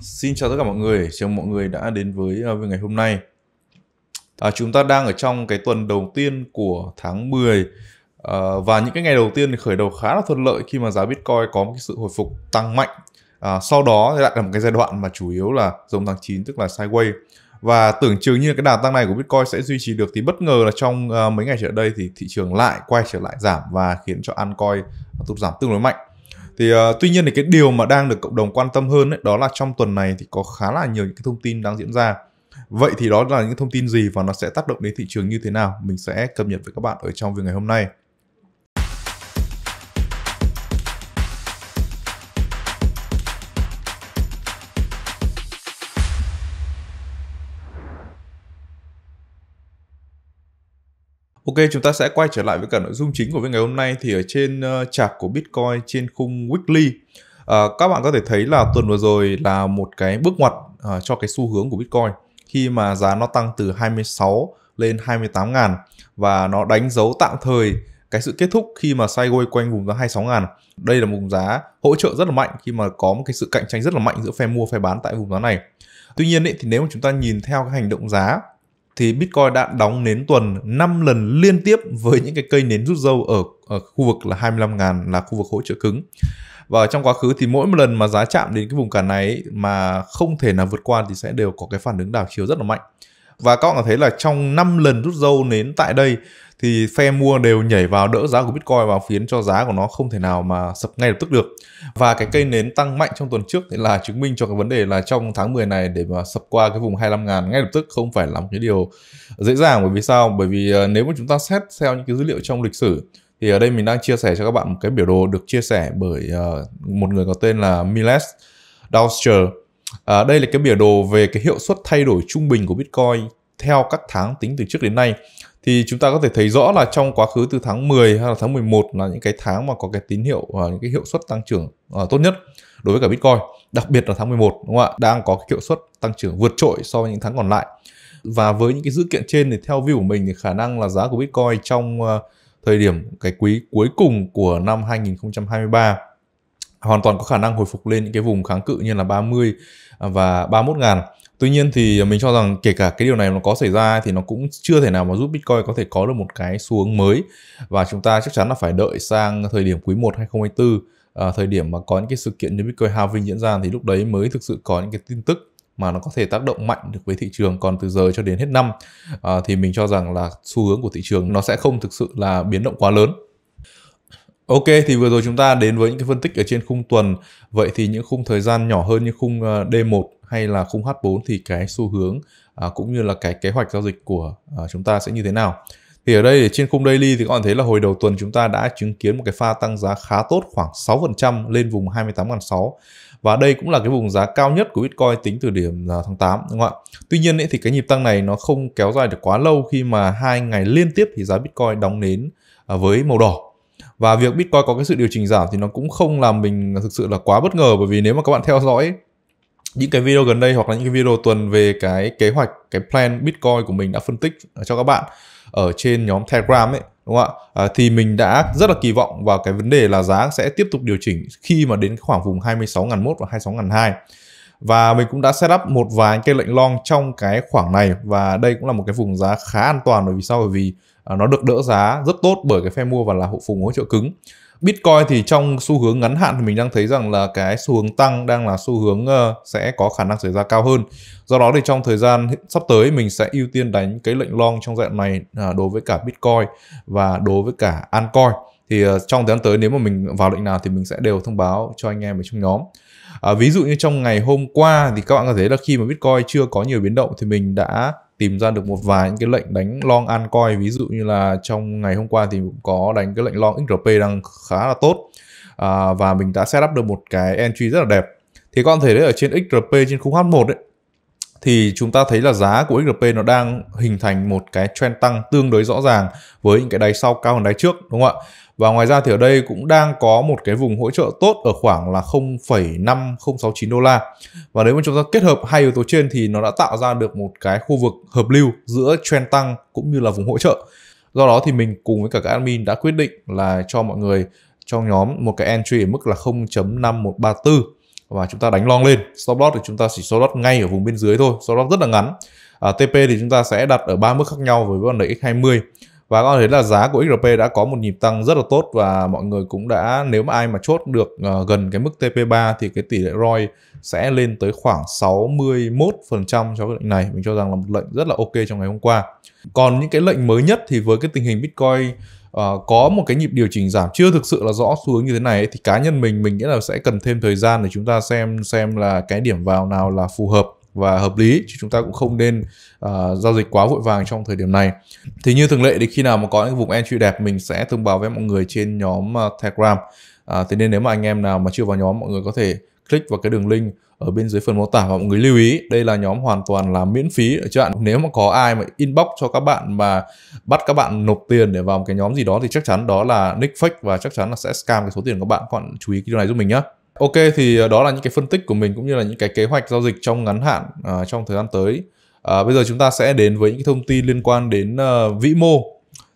Xin chào tất cả mọi người, chào mọi người đã đến với à, với ngày hôm nay. À, chúng ta đang ở trong cái tuần đầu tiên của tháng 10 à, và những cái ngày đầu tiên thì khởi đầu khá là thuận lợi khi mà giá Bitcoin có một cái sự hồi phục tăng mạnh. À, sau đó lại là một cái giai đoạn mà chủ yếu là giống tháng 9 tức là sideways và tưởng chừng như cái đà tăng này của Bitcoin sẽ duy trì được thì bất ngờ là trong uh, mấy ngày trở đây thì thị trường lại quay trở lại giảm và khiến cho altcoin tụt giảm tương đối mạnh thì uh, tuy nhiên thì cái điều mà đang được cộng đồng quan tâm hơn ấy, đó là trong tuần này thì có khá là nhiều những cái thông tin đang diễn ra vậy thì đó là những thông tin gì và nó sẽ tác động đến thị trường như thế nào mình sẽ cập nhật với các bạn ở trong việc ngày hôm nay Ok, chúng ta sẽ quay trở lại với cả nội dung chính của ngày hôm nay thì ở trên uh, ờ, chart của Bitcoin trên khung weekly. Uh, các bạn có thể thấy là tuần vừa rồi là một cái bước ngoặt uh, cho cái xu hướng của Bitcoin khi mà giá nó tăng từ 26 lên 28 ngàn và nó đánh dấu tạm thời cái sự kết thúc khi mà sideways quanh vùng giá 26 ngàn. Đây là một vùng giá hỗ trợ rất là mạnh khi mà có một cái sự cạnh tranh rất là mạnh giữa phe mua phe bán tại vùng giá này. Tuy nhiên ý, thì nếu mà chúng ta nhìn theo cái hành động giá thì Bitcoin đã đóng nến tuần 5 lần liên tiếp với những cái cây nến rút dâu ở, ở khu vực là 25.000 là khu vực hỗ trợ cứng. Và trong quá khứ thì mỗi một lần mà giá chạm đến cái vùng cản này mà không thể nào vượt qua thì sẽ đều có cái phản ứng đảo chiều rất là mạnh. Và các bạn có thấy là trong 5 lần rút dâu nến tại đây thì phe mua đều nhảy vào đỡ giá của Bitcoin và khiến cho giá của nó không thể nào mà sập ngay lập tức được. Và cái cây nến tăng mạnh trong tuần trước thì là chứng minh cho cái vấn đề là trong tháng 10 này để mà sập qua cái vùng 25 ngàn ngay lập tức không phải là một cái điều dễ dàng. Bởi vì sao? Bởi vì ờ, nếu mà chúng ta xét theo những cái dữ liệu trong lịch sử thì ở đây mình đang chia sẻ cho các bạn một cái biểu đồ được chia sẻ bởi ờ, một người có tên là Miles Douscher À, đây là cái biểu đồ về cái hiệu suất thay đổi trung bình của Bitcoin theo các tháng tính từ trước đến nay. Thì chúng ta có thể thấy rõ là trong quá khứ từ tháng 10 hay là tháng 11 là những cái tháng mà có cái tín hiệu và những cái hiệu suất tăng trưởng uh, tốt nhất đối với cả Bitcoin, đặc biệt là tháng 11 đúng không ạ? Đang có cái hiệu suất tăng trưởng vượt trội so với những tháng còn lại. Và với những cái dữ kiện trên thì theo view của mình thì khả năng là giá của Bitcoin trong uh, thời điểm cái quý cuối cùng của năm 2023 hoàn toàn có khả năng hồi phục lên những cái vùng kháng cự như là 30 à, và 31 ngàn. Tuy nhiên thì mình cho rằng kể cả cái điều này nó có xảy ra thì nó cũng chưa thể nào mà giúp Bitcoin có thể có được một cái xu hướng mới và chúng ta chắc chắn là phải đợi sang thời điểm quý 1 2024 à, thời điểm mà có những cái sự kiện như Bitcoin halving diễn ra thì lúc đấy mới thực sự có những cái tin tức mà nó có thể tác động mạnh được với thị trường còn từ giờ cho đến hết năm à, thì mình cho rằng là xu hướng của thị trường nó sẽ không thực sự là biến động quá lớn Ok thì vừa rồi chúng ta đến với những cái phân tích ở trên khung tuần. Vậy thì những khung thời gian nhỏ hơn như khung D1 ờ, hay là khung H4 thì cái xu hướng à, cũng như là cái kế hoạch giao dịch của à, chúng ta sẽ như thế nào. Thì ở đây trên khung daily thì các bạn thấy là hồi đầu tuần chúng ta đã chứng kiến một cái pha tăng giá khá tốt khoảng 6% lên vùng 28.600 và đây cũng là cái vùng giá cao nhất của Bitcoin tính từ điểm à, tháng 8 đúng không ạ? Tuy nhiên ấy, thì cái nhịp tăng này nó không kéo dài được quá lâu khi mà hai ngày liên tiếp thì giá Bitcoin đóng nến à, với màu đỏ và việc Bitcoin có cái sự điều chỉnh giảm thì nó cũng không làm mình thực sự là quá bất ngờ bởi vì nếu mà các bạn theo dõi những cái video gần đây hoặc là những cái video tuần về cái kế hoạch cái plan Bitcoin của mình đã phân tích ờ, cho các bạn ở trên nhóm Telegram ấy đúng không ạ? À, thì mình đã rất là kỳ vọng vào cái vấn đề là giá sẽ tiếp tục điều chỉnh khi mà đến khoảng vùng 26.001 và 26.002 và mình cũng đã set up một vài cái lệnh long trong cái khoảng này và đây cũng là một cái vùng giá khá an toàn bởi vì sao bởi vì à, nó được đỡ giá rất tốt bởi cái phe mua và là hộ phùng hỗ trợ cứng Bitcoin thì trong xu hướng ngắn hạn thì mình đang thấy rằng là cái xu hướng tăng đang là xu hướng ờ, sẽ có khả năng xảy ra cao hơn. Do đó thì trong thời gian sắp tới mình sẽ ưu tiên đánh cái lệnh long trong dạng này à, đối với cả Bitcoin và đối với cả Ancoin. Thì ờ, trong thời gian tới nếu mà mình vào lệnh nào thì mình sẽ đều thông báo cho anh em ở trong nhóm à, ví dụ như trong ngày hôm qua thì các bạn có thấy là khi mà bitcoin chưa có nhiều biến động thì mình đã tìm ra được một vài những cái lệnh đánh long an coin ví dụ như là trong ngày hôm qua thì cũng có đánh cái lệnh long XRP đang khá là tốt à, và mình đã setup được một cái entry rất là đẹp thì các bạn thấy đấy ở trên XRP trên khung H1 ấy, thì chúng ta thấy là giá của XRP nó đang hình thành một cái trend tăng tương đối rõ ràng với những cái đáy sau cao hơn đáy trước đúng không ạ? Và ngoài ra thì ở đây cũng đang có một cái vùng hỗ trợ tốt ở khoảng là 0,5069 đô la. Và nếu mà chúng ta kết hợp hai yếu tố trên thì nó đã tạo ra được một cái khu vực hợp lưu giữa trend tăng cũng như là vùng hỗ trợ. Do đó thì mình cùng với cả các admin đã quyết định là cho mọi người trong nhóm một cái entry ở mức là 0.5134 và chúng ta đánh long lên stop loss thì chúng ta chỉ stop loss ngay ở vùng bên dưới thôi stop loss rất là ngắn à, TP thì chúng ta sẽ đặt ở ba mức khác nhau với con đẩy X20 và có thể là giá của XRP đã có một nhịp tăng rất là tốt và mọi người cũng đã nếu mà ai mà chốt được uh, gần cái mức TP3 thì cái tỷ lệ ROI sẽ lên tới khoảng 61% cho cái lệnh này. Mình cho rằng là một lệnh rất là ok trong ngày hôm qua. Còn những cái lệnh mới nhất thì với cái tình hình Bitcoin Ờ, có một cái nhịp điều chỉnh giảm chưa thực sự là rõ xu hướng như thế này ấy, thì cá nhân mình mình nghĩ là sẽ cần thêm thời gian để chúng ta xem xem là cái điểm vào nào là phù hợp và hợp lý chứ chúng ta cũng không nên uh, giao dịch quá vội vàng trong thời điểm này. Thì như thường lệ thì khi nào mà có những vùng entry đẹp mình sẽ thông báo với mọi người trên nhóm uh, Telegram. À, thế nên nếu mà anh em nào mà chưa vào nhóm mọi người có thể click vào cái đường link ở bên dưới phần mô tả và mọi người lưu ý đây là nhóm hoàn toàn là miễn phí ở bạn nếu mà có ai mà inbox cho các bạn mà bắt các bạn nộp tiền để vào một cái nhóm gì đó thì chắc chắn đó là nick fake và chắc chắn là sẽ scam cái số tiền của các bạn các bạn chú ý cái điều này giúp mình nhé Ok thì ờ, đó là những cái phân tích của mình cũng như là những cái kế hoạch giao dịch trong ngắn hạn uh, trong thời gian tới. Uh, bây giờ chúng ta sẽ đến với những thông tin liên quan đến uh, vĩ mô.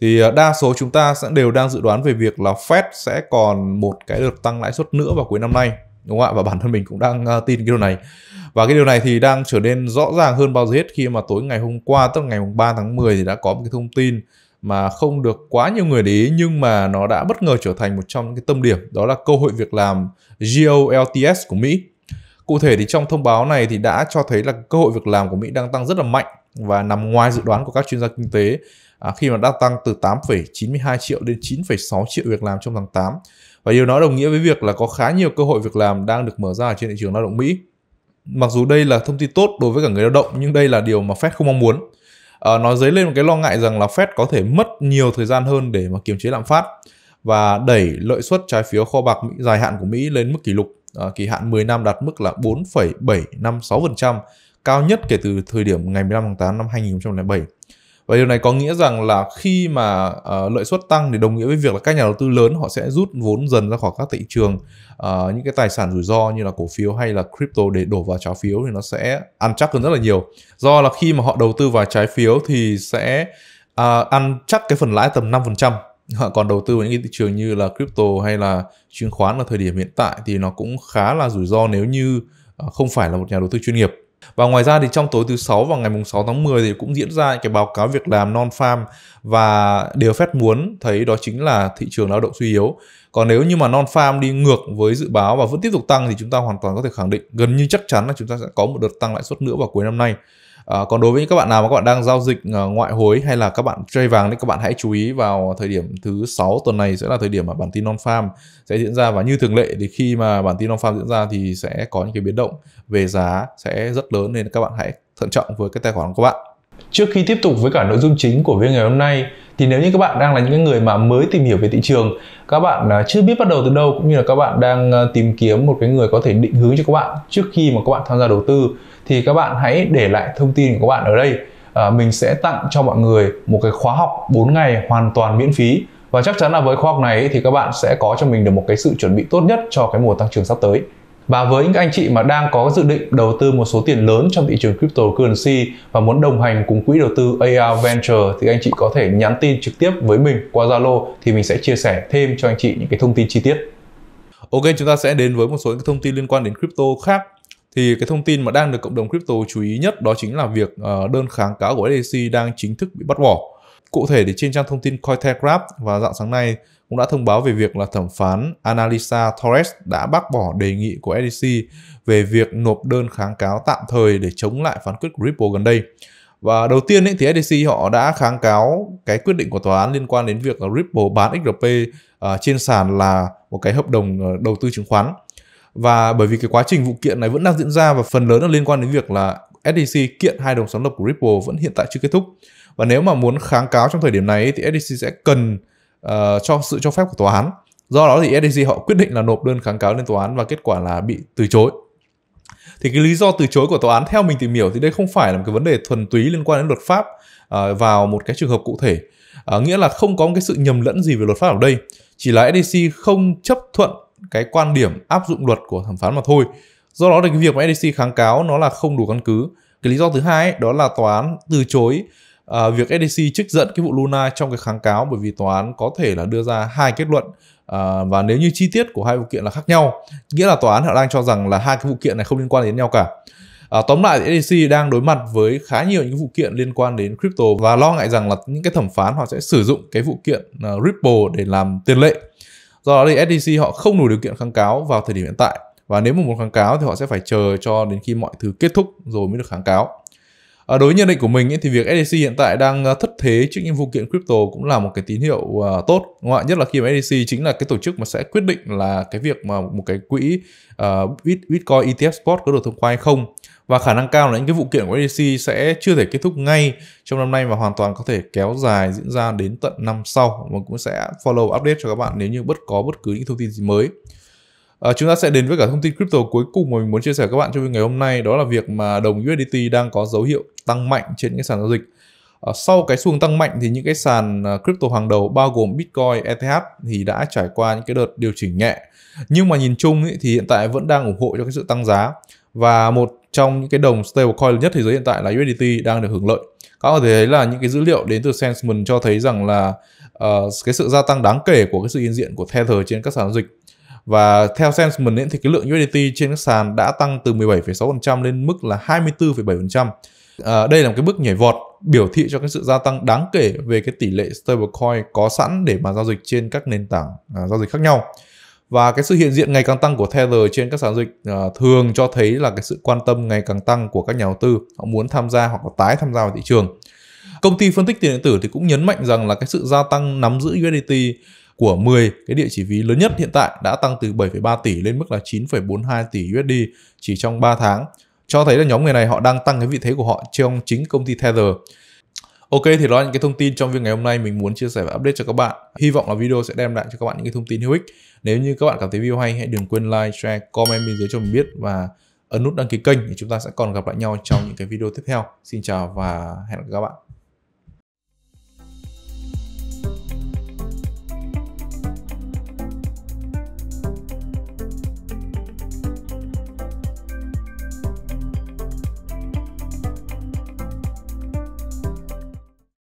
Thì đa số chúng ta sẽ đều đang dự đoán về việc là Fed sẽ còn một cái đợt tăng lãi suất nữa vào cuối năm nay đúng không ạ và bản thân mình cũng đang à, tin cái điều này và cái điều này thì đang trở nên rõ ràng hơn bao giờ hết khi mà tối ngày hôm qua tức là ngày 3 tháng 10 thì đã có một cái thông tin mà không được quá nhiều người để ý nhưng mà nó đã bất ngờ trở thành một trong những cái tâm điểm đó là cơ hội việc làm GOLTS của Mỹ. Cụ thể thì trong thông báo này thì đã cho thấy là cơ hội việc làm của Mỹ đang tăng rất là mạnh và nằm ngoài dự đoán của các chuyên gia kinh tế à, khi mà đã tăng từ 8,92 triệu đến 9,6 triệu việc làm trong tháng 8. Và điều đó đồng nghĩa với việc là có khá nhiều cơ hội việc làm đang được mở ra trên thị trường lao động Mỹ. Mặc dù đây là thông tin tốt đối với cả người lao động nhưng đây là điều mà Fed không mong muốn. À, nó dấy lên một cái lo ngại rằng là Fed có thể mất nhiều thời gian hơn để mà kiềm chế lạm phát và đẩy lợi suất trái phiếu kho bạc dài hạn của Mỹ lên mức kỷ lục à, kỳ hạn 10 năm đạt mức là 4,756% cao nhất kể từ thời điểm ngày 15 tháng 8 năm 2007. Và điều này có nghĩa rằng là khi mà uh, lợi suất tăng thì đồng nghĩa với việc là các nhà đầu tư lớn họ sẽ rút vốn dần ra khỏi các thị trường uh, những cái tài sản rủi ro như là cổ phiếu hay là crypto để đổ vào trái phiếu thì nó sẽ ăn chắc hơn rất là nhiều. Do là khi mà họ đầu tư vào trái phiếu thì sẽ uh, ăn chắc cái phần lãi tầm 5%. Họ còn đầu tư vào những cái thị trường như là crypto hay là chứng khoán ở thời điểm hiện tại thì nó cũng khá là rủi ro nếu như không phải là một nhà đầu tư chuyên nghiệp và ngoài ra thì trong tối thứ sáu và ngày mùng 6 tháng 10 thì cũng diễn ra cái báo cáo việc làm non-farm và điều phép muốn thấy đó chính là thị trường lao động suy yếu. Còn nếu như mà non-farm đi ngược với dự báo và vẫn tiếp tục tăng thì chúng ta hoàn toàn có thể khẳng định gần như chắc chắn là chúng ta sẽ có một đợt tăng lãi suất nữa vào cuối năm nay. À, còn đối với các bạn nào mà các bạn đang giao dịch ờ, ngoại hối hay là các bạn chơi vàng thì các bạn hãy chú ý vào thời điểm thứ 6 tuần này sẽ là thời điểm mà bản tin non farm sẽ diễn ra và như thường lệ thì khi mà bản tin non farm diễn ra thì sẽ có những cái biến động về giá sẽ rất lớn nên các bạn hãy thận trọng với cái tài khoản của các bạn. Trước khi tiếp tục với cả nội dung chính của video ngày hôm nay thì nếu như các bạn đang là những người mà mới tìm hiểu về thị trường các bạn à, chưa biết bắt đầu từ đâu cũng như là các bạn đang à, tìm kiếm một cái người có thể định hướng cho các bạn trước khi mà các bạn tham gia đầu tư thì các bạn hãy để lại thông tin của các bạn ở đây à, mình sẽ tặng cho mọi người một cái khóa học 4 ngày hoàn toàn miễn phí và chắc chắn là với khóa học này thì các bạn sẽ có cho mình được một cái sự chuẩn bị tốt nhất cho cái mùa tăng trưởng sắp tới và với những anh chị mà đang có dự định đầu tư một số tiền lớn trong thị trường cryptocurrency và muốn đồng hành cùng quỹ đầu tư AR Venture thì anh chị có thể nhắn tin trực tiếp với mình qua Zalo thì mình sẽ chia sẻ thêm cho anh chị những cái thông tin chi tiết. Ok, chúng ta sẽ đến với một số những thông tin liên quan đến crypto khác. Thì cái thông tin mà đang được cộng đồng crypto chú ý nhất đó chính là việc ờ, đơn kháng cáo của SEC đang chính thức bị bắt bỏ Cụ thể thì trên trang thông tin Cointelegraph và dạng sáng nay cũng đã thông báo về việc là thẩm phán Analisa Torres đã bác bỏ đề nghị của SEC về việc nộp đơn kháng cáo tạm thời để chống lại phán quyết của Ripple gần đây. Và đầu tiên ấy, thì SEC họ đã kháng cáo cái quyết định của tòa án liên quan đến việc là Ripple bán XRP uh, à, trên sàn là một cái hợp đồng ờ, đầu tư chứng khoán. Và bởi vì cái quá trình vụ kiện này vẫn đang diễn ra và phần lớn nó liên quan đến việc là SDC kiện hai đồng sáng lập của Ripple vẫn hiện tại chưa kết thúc. Và nếu mà muốn kháng cáo trong thời điểm này thì SDC sẽ cần uh, cho sự cho phép của tòa án. Do đó thì SDC họ quyết định là nộp đơn kháng cáo lên tòa án và kết quả là bị từ chối. Thì cái lý do từ chối của tòa án theo mình tìm hiểu thì đây không phải là một cái vấn đề thuần túy liên quan đến luật pháp uh, vào một cái trường hợp cụ thể. Uh, nghĩa là không có một cái sự nhầm lẫn gì về luật pháp ở đây. Chỉ là SDC không chấp thuận cái quan điểm áp dụng luật của thẩm phán mà thôi do đó thì cái việc mà SEC kháng cáo nó là không đủ căn cứ cái lý do thứ hai đó là tòa án từ chối uh, việc SEC trích dẫn cái vụ Luna trong cái kháng cáo bởi vì tòa án có thể là đưa ra hai kết luận uh, và nếu như chi tiết của hai vụ kiện là khác nhau nghĩa là tòa án họ đang cho rằng là hai cái vụ kiện này không liên quan đến nhau cả À, tóm lại thì SEC đang đối mặt với khá nhiều những vụ kiện liên quan đến crypto và lo ngại rằng là những cái thẩm phán họ sẽ sử dụng cái vụ kiện uh, Ripple để làm tiền lệ. Do đó thì SEC họ không đủ điều kiện kháng cáo vào thời điểm hiện tại và nếu mà muốn kháng cáo thì họ sẽ phải chờ cho đến khi mọi thứ kết thúc rồi mới được kháng cáo à, đối với nhận định của mình ấy, thì việc SEC hiện tại đang à, thất thế trước những vụ kiện crypto cũng là một cái tín hiệu uh, tốt đúng không ạ nhất là khi mà SEC chính là cái tổ chức mà sẽ quyết định là cái việc mà một cái quỹ uh, Bitcoin ETF Spot có được thông qua hay không và khả năng cao là những cái vụ kiện của SEC sẽ chưa thể kết thúc ngay trong năm nay và hoàn toàn có thể kéo dài diễn ra đến tận năm sau. Mình cũng sẽ follow update cho các bạn nếu như bất có bất cứ những thông tin gì mới. À, chúng ta sẽ đến với cả thông tin crypto cuối cùng mà mình muốn chia sẻ các bạn trong ngày hôm nay đó là việc mà đồng USDT đang có dấu hiệu tăng mạnh trên những sàn giao dịch. À, sau cái xuồng tăng mạnh thì những cái sàn ờ, crypto hàng đầu bao gồm Bitcoin, ETH thì đã trải qua những cái đợt điều chỉnh nhẹ. Nhưng mà nhìn chung ý, thì hiện tại vẫn đang ủng hộ cho cái sự tăng giá và một trong những cái đồng stablecoin lớn nhất thế giới hiện tại là USDT đang được hưởng lợi. Các bạn có thể thấy là những cái dữ liệu đến từ Sentiment cho thấy rằng là uh, cái sự gia tăng đáng kể của cái sự hiện diện của Tether trên các sàn giao dịch và theo Sensman ấy, thì cái lượng USDT trên các sàn đã tăng từ 17,6% lên mức là 24,7%. À, đây là một cái bước nhảy vọt biểu thị cho cái sự gia tăng đáng kể về cái tỷ lệ stablecoin có sẵn để mà giao dịch trên các nền tảng à, giao dịch khác nhau. Và cái sự hiện diện ngày càng tăng của Tether trên các sàn dịch à, thường cho thấy là cái sự quan tâm ngày càng tăng của các nhà đầu tư, họ muốn tham gia hoặc là tái tham gia vào thị trường. Công ty phân tích tiền điện tử thì cũng nhấn mạnh rằng là cái sự gia tăng nắm giữ USDT của 10 cái địa chỉ ví lớn nhất hiện tại đã tăng từ 7,3 tỷ lên mức là 9,42 tỷ USD chỉ trong 3 tháng. Cho thấy là nhóm người này họ đang tăng cái vị thế của họ trong chính công ty Tether. Ok thì đó là những cái thông tin trong việc ngày hôm nay mình muốn chia sẻ và update cho các bạn. Hy vọng là video sẽ đem lại cho các bạn những cái thông tin hữu ích. Nếu như các bạn cảm thấy video hay hãy đừng quên like, share, comment bên dưới cho mình biết và ấn nút đăng ký kênh để chúng ta sẽ còn gặp lại nhau trong những cái video tiếp theo. Xin chào và hẹn gặp các bạn.